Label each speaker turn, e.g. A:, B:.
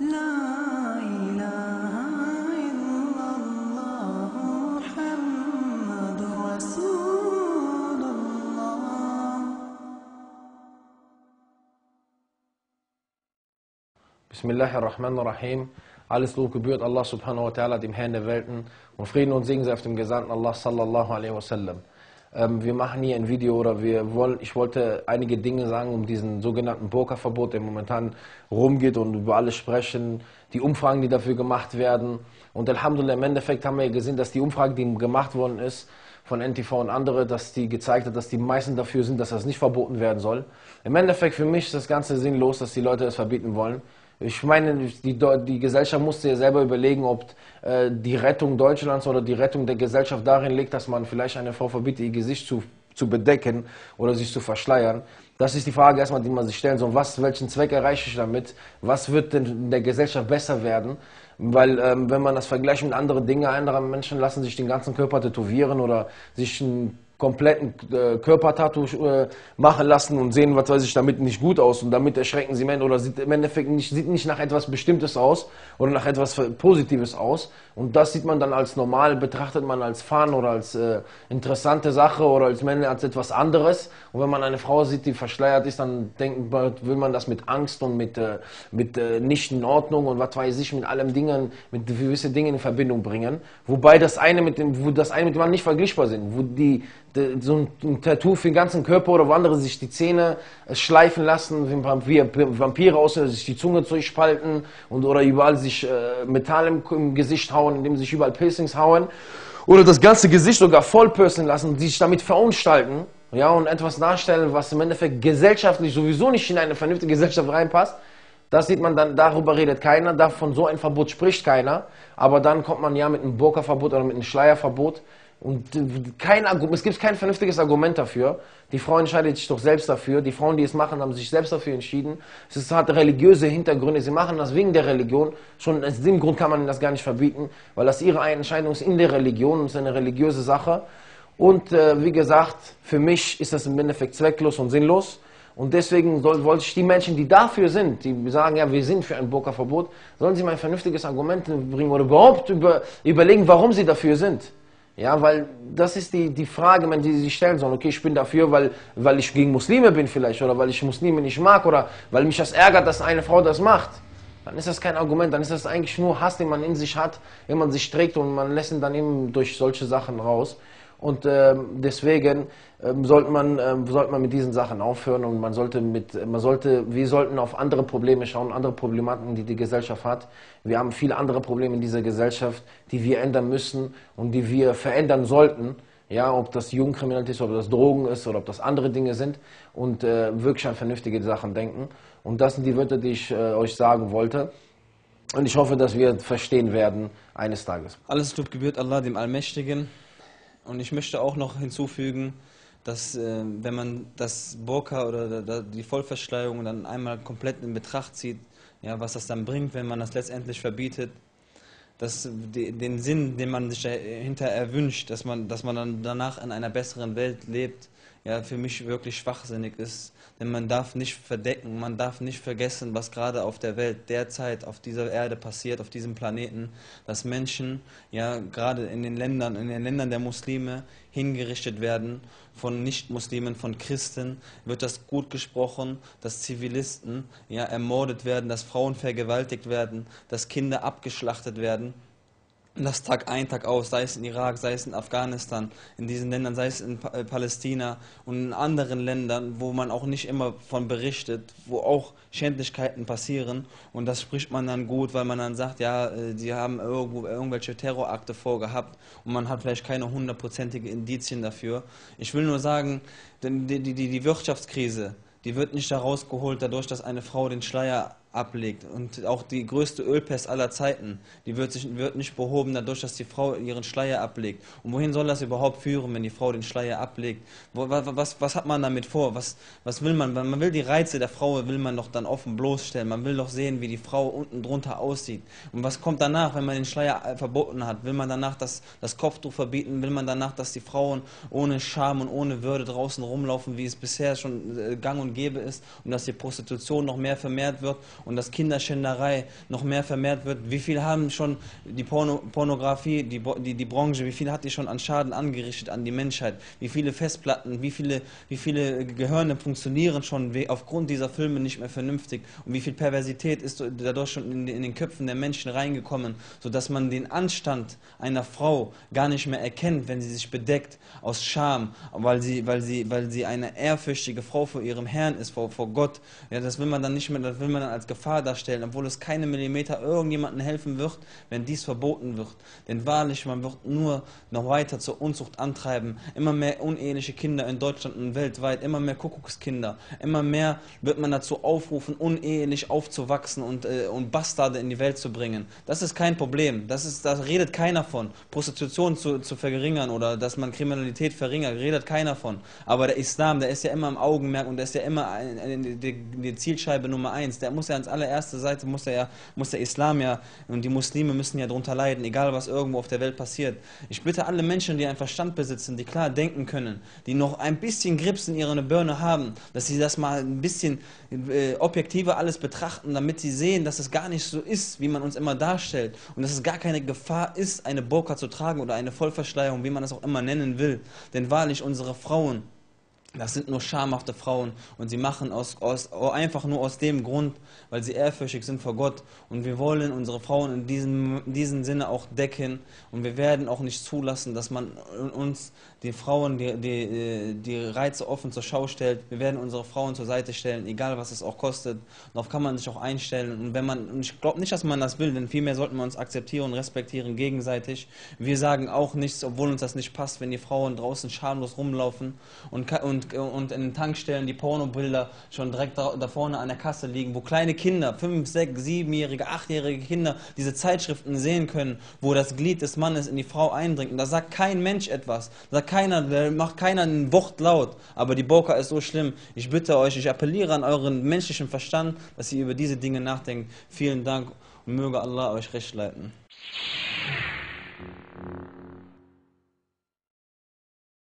A: بسم الله الرحمن الرحيم Alles Lob gebührt Allah subhanahu wa ta'ala, dem Herrn der Welten. Und Frieden und Segen sei auf dem Gesandten Allah sallallahu alaihi wasallam. ähm, wir machen hier ein Video oder wir wollen, ich wollte einige Dinge sagen um diesen sogenannten Burka-Verbot, der momentan rumgeht und über alles sprechen, die Umfragen, die dafür gemacht werden. Und Alhamdulillah, im Endeffekt haben wir gesehen, dass die Umfrage, die gemacht worden ist, von NTV und andere, dass die gezeigt hat, dass die meisten dafür sind, dass das nicht verboten werden soll. Im Endeffekt für mich ist das Ganze sinnlos, dass die Leute das verbieten wollen. Ich meine, die, die Gesellschaft musste ja selber überlegen, ob äh, die Rettung Deutschlands oder die Rettung der Gesellschaft darin liegt, dass man vielleicht eine Frau verbietet, ihr Gesicht zu, zu bedecken oder sich zu verschleiern. Das ist die Frage erstmal, die man sich stellen soll. Was, welchen Zweck erreiche ich damit? Was wird denn in der Gesellschaft besser werden? Weil ähm, wenn man das vergleicht mit anderen Dingen, andere Menschen lassen sich den ganzen Körper tätowieren oder sich ein kompletten äh, Körpertattoo äh, machen lassen und sehen, was weiß ich, damit nicht gut aus und damit erschrecken sie Männer oder sieht im Endeffekt nicht, sieht nicht nach etwas Bestimmtes aus oder nach etwas Positives aus und das sieht man dann als normal, betrachtet man als Fun oder als äh, interessante Sache oder als Männer als etwas anderes und wenn man eine Frau sieht, die verschleiert ist, dann denkt, will man das mit Angst und mit, äh, mit äh, nicht in Ordnung und was weiß ich, mit allem Dingen, mit gewissen Dingen in Verbindung bringen, wobei das eine mit dem, wo das eine mit dem anderen nicht vergleichbar sind, wo die äh, so ein Tattoo für den ganzen Körper oder wo andere sich die Zähne äh, schleifen lassen, wie Vampire aussehen, sich die Zunge durchspalten und oder überall sich äh, Metall im, im Gesicht hauen, indem sich überall Piercings hauen oder das ganze Gesicht sogar voll lassen, die sich damit verunstalten, ja, und etwas nachstellen, was im Endeffekt gesellschaftlich sowieso nicht in eine vernünftige Gesellschaft reinpasst. Das sieht man dann, darüber redet keiner, davon so ein Verbot spricht keiner, aber dann kommt man ja mit einem Burka-Verbot oder mit einem Schleierverbot und äh, kein, es gibt kein vernünftiges Argument dafür. Die Frau entscheidet sich doch selbst dafür. Die Frauen, die es machen, haben sich selbst dafür entschieden. Es ist, hat religiöse Hintergründe. Sie machen das wegen der Religion. Schon aus dem Grund kann man das gar nicht verbieten, weil das ihre Entscheidung ist in der Religion und ist eine religiöse Sache. Und äh, wie gesagt, für mich ist das im Endeffekt zwecklos und sinnlos. Und deswegen soll, wollte ich die Menschen, die dafür sind, die sagen, ja, wir sind für ein Burka-Verbot, sollen sie mal ein vernünftiges Argument bringen oder überhaupt über, überlegen, warum sie dafür sind. Ja, weil das ist die, die Frage, man, die sie sich stellen sollen. Okay, ich bin dafür, weil, weil ich gegen Muslime bin vielleicht oder weil ich Muslime nicht mag oder weil mich das ärgert, dass eine Frau das macht. Dann ist das kein Argument, dann ist das eigentlich nur Hass, den man in sich hat, wenn man sich trägt und man lässt ihn dann eben durch solche Sachen raus. Und ähm, deswegen ähm, sollte, man, ähm, sollte man mit diesen Sachen aufhören und man sollte mit, man sollte, wir sollten auf andere Probleme schauen, andere Problematiken, die die Gesellschaft hat. Wir haben viele andere Probleme in dieser Gesellschaft, die wir ändern müssen und die wir verändern sollten. Ja, ob das Jugendkriminalität ist, ob das Drogen ist oder ob das andere Dinge sind und äh, wirklich an vernünftige Sachen denken. Und das sind die Wörter, die ich äh, euch sagen wollte. Und ich hoffe, dass wir verstehen werden eines Tages.
B: Alles Lob gebührt Allah, dem Allmächtigen. Und ich möchte auch noch hinzufügen, dass äh, wenn man das Burka oder die Vollverschleierung dann einmal komplett in Betracht zieht, ja, was das dann bringt, wenn man das letztendlich verbietet, dass die, den Sinn, den man sich dahinter erwünscht, dass man, dass man dann danach in einer besseren Welt lebt, ja, für mich wirklich schwachsinnig ist. Denn man darf nicht verdecken, man darf nicht vergessen, was gerade auf der Welt derzeit, auf dieser Erde passiert, auf diesem Planeten, dass Menschen, ja, gerade in den Ländern, in den Ländern der Muslime hingerichtet werden, von Nichtmuslimen, von Christen, wird das gut gesprochen, dass Zivilisten ja, ermordet werden, dass Frauen vergewaltigt werden, dass Kinder abgeschlachtet werden das Tag ein, Tag aus, sei es in Irak, sei es in Afghanistan, in diesen Ländern, sei es in äh, Palästina und in anderen Ländern, wo man auch nicht immer von berichtet, wo auch Schändlichkeiten passieren. Und das spricht man dann gut, weil man dann sagt, ja, die äh, haben irgendwo irgendwelche Terrorakte vorgehabt und man hat vielleicht keine hundertprozentigen Indizien dafür. Ich will nur sagen, die, die, die Wirtschaftskrise, die wird nicht herausgeholt dadurch, dass eine Frau den Schleier ablegt. Und auch die größte Ölpest aller Zeiten, die wird, sich, wird nicht behoben dadurch, dass die Frau ihren Schleier ablegt. Und wohin soll das überhaupt führen, wenn die Frau den Schleier ablegt? was, was, was, hat man damit vor? Was, was will man? Man will die Reize der Frau, will man doch dann offen bloßstellen. Man will doch sehen, wie die Frau unten drunter aussieht. Und was kommt danach, wenn man den Schleier äh, verboten hat? Will man danach das, das Kopftuch verbieten? Will man danach, dass die Frauen ohne Scham und ohne Würde draußen rumlaufen, wie es bisher schon äh, gang und gäbe ist? Und dass die Prostitution noch mehr vermehrt wird? und dass Kinderschänderei noch mehr vermehrt wird. Wie viel haben schon die Porno Pornografie, die, die, die Branche, wie viel hat die schon an Schaden angerichtet an die Menschheit? Wie viele Festplatten, wie viele, wie viele Gehirne funktionieren schon aufgrund dieser Filme nicht mehr vernünftig? Und wie viel Perversität ist dadurch schon in, in den Köpfen der Menschen reingekommen, sodass man den Anstand einer Frau gar nicht mehr erkennt, wenn sie sich bedeckt aus Scham, weil sie, weil sie, weil sie eine ehrfürchtige Frau vor ihrem Herrn ist, vor, vor Gott. Ja, das will man dann nicht mehr, das will man dann als Gefahr darstellen, obwohl es keine Millimeter irgendjemandem helfen wird, wenn dies verboten wird. Denn wahrlich, man wird nur noch weiter zur Unzucht antreiben. Immer mehr uneheliche Kinder in Deutschland und weltweit, immer mehr Kuckuckskinder, immer mehr wird man dazu aufrufen, unehelich aufzuwachsen und, äh, und Bastarde in die Welt zu bringen. Das ist kein Problem. Das ist, da redet keiner von. Prostitution zu, zu verringern oder dass man Kriminalität verringert, redet keiner von. Aber der Islam, der ist ja immer im Augenmerk und der ist ja immer die Zielscheibe Nummer eins. Der muss ja als allererste Seite muss, er muss der Islam ja und die Muslime müssen ja darunter leiden, egal was irgendwo auf der Welt passiert. Ich bitte alle Menschen, die einen Verstand besitzen, die klar denken können, die noch ein bisschen Grips in ihrer Birne haben, dass sie das mal ein bisschen äh, objektiver alles betrachten, damit sie sehen, dass es gar nicht so ist, wie man uns immer darstellt und dass es gar keine Gefahr ist, eine Burka zu tragen oder eine Vollverschleierung, wie man das auch immer nennen will. Denn wahrlich, unsere Frauen, das sind nur schamhafte Frauen und sie machen aus, aus, einfach nur aus dem Grund, weil sie ehrfürchtig sind vor Gott. Und wir wollen unsere Frauen in diesem, in diesem Sinne auch decken und wir werden auch nicht zulassen, dass man uns die Frauen die, die, die Reize offen zur Schau stellt. Wir werden unsere Frauen zur Seite stellen, egal was es auch kostet. Darauf kann man sich auch einstellen. Und wenn man, und ich glaube nicht, dass man das will, denn vielmehr sollten wir uns akzeptieren und respektieren gegenseitig. Wir sagen auch nichts, obwohl uns das nicht passt, wenn die Frauen draußen schamlos rumlaufen und, und äh, und in den Tankstellen die Pornobilder schon direkt da, da vorne an der Kasse liegen, wo kleine Kinder, 5, 6, 7-jährige, 8-jährige Kinder diese Zeitschriften sehen können, wo das Glied des Mannes in die Frau eindringt. Und da sagt kein Mensch etwas, da sagt keiner, da macht keiner ein Wort laut. Aber die Boka ist so schlimm. Ich bitte euch, ich appelliere an euren menschlichen Verstand, dass ihr über diese Dinge nachdenkt. Vielen Dank und möge Allah euch recht leiten.